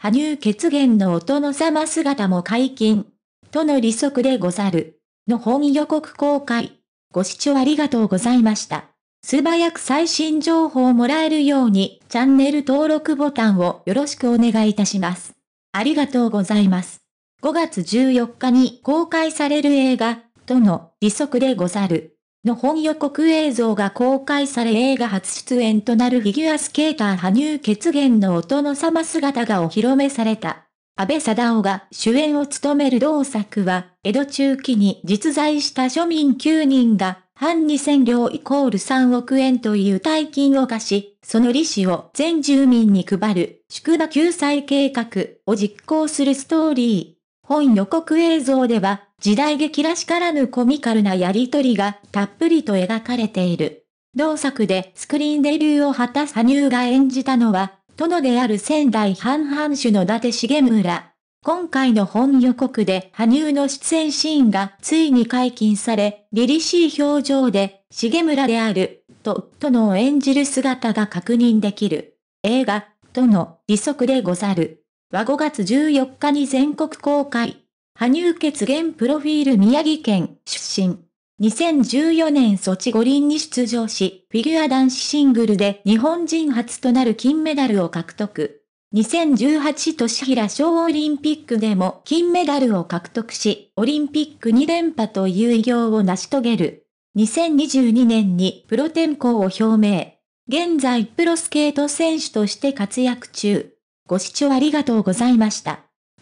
羽生血源のお殿様姿も解禁。との利息でござる。の本予告公開。ご視聴ありがとうございました。素早く最新情報をもらえるように、チャンネル登録ボタンをよろしくお願いいたします。ありがとうございます。5月14日に公開される映画、との利息でござる。の本予告映像が公開され映画初出演となるフィギュアスケーター羽生結弦のお殿様姿がお披露目された。安倍貞夫が主演を務める同作は、江戸中期に実在した庶民9人が、半2000両イコール3億円という大金を貸し、その利子を全住民に配る、宿場救済計画を実行するストーリー。本予告映像では、時代劇らしからぬコミカルなやりとりがたっぷりと描かれている。同作でスクリーンデビューを果たす羽生が演じたのは、殿である仙台半々種の伊達重村。今回の本予告で羽生の出演シーンがついに解禁され、凛々しい表情で、重村である、と、殿を演じる姿が確認できる。映画、殿、利息でござる。は5月14日に全国公開。羽生結弦プロフィール宮城県出身。2014年ソチ五輪に出場し、フィギュア男子シングルで日本人初となる金メダルを獲得。2018年平小オリンピックでも金メダルを獲得し、オリンピック2連覇という偉業を成し遂げる。2022年にプロ転向を表明。現在プロスケート選手として活躍中。ご視聴ありがとうございました。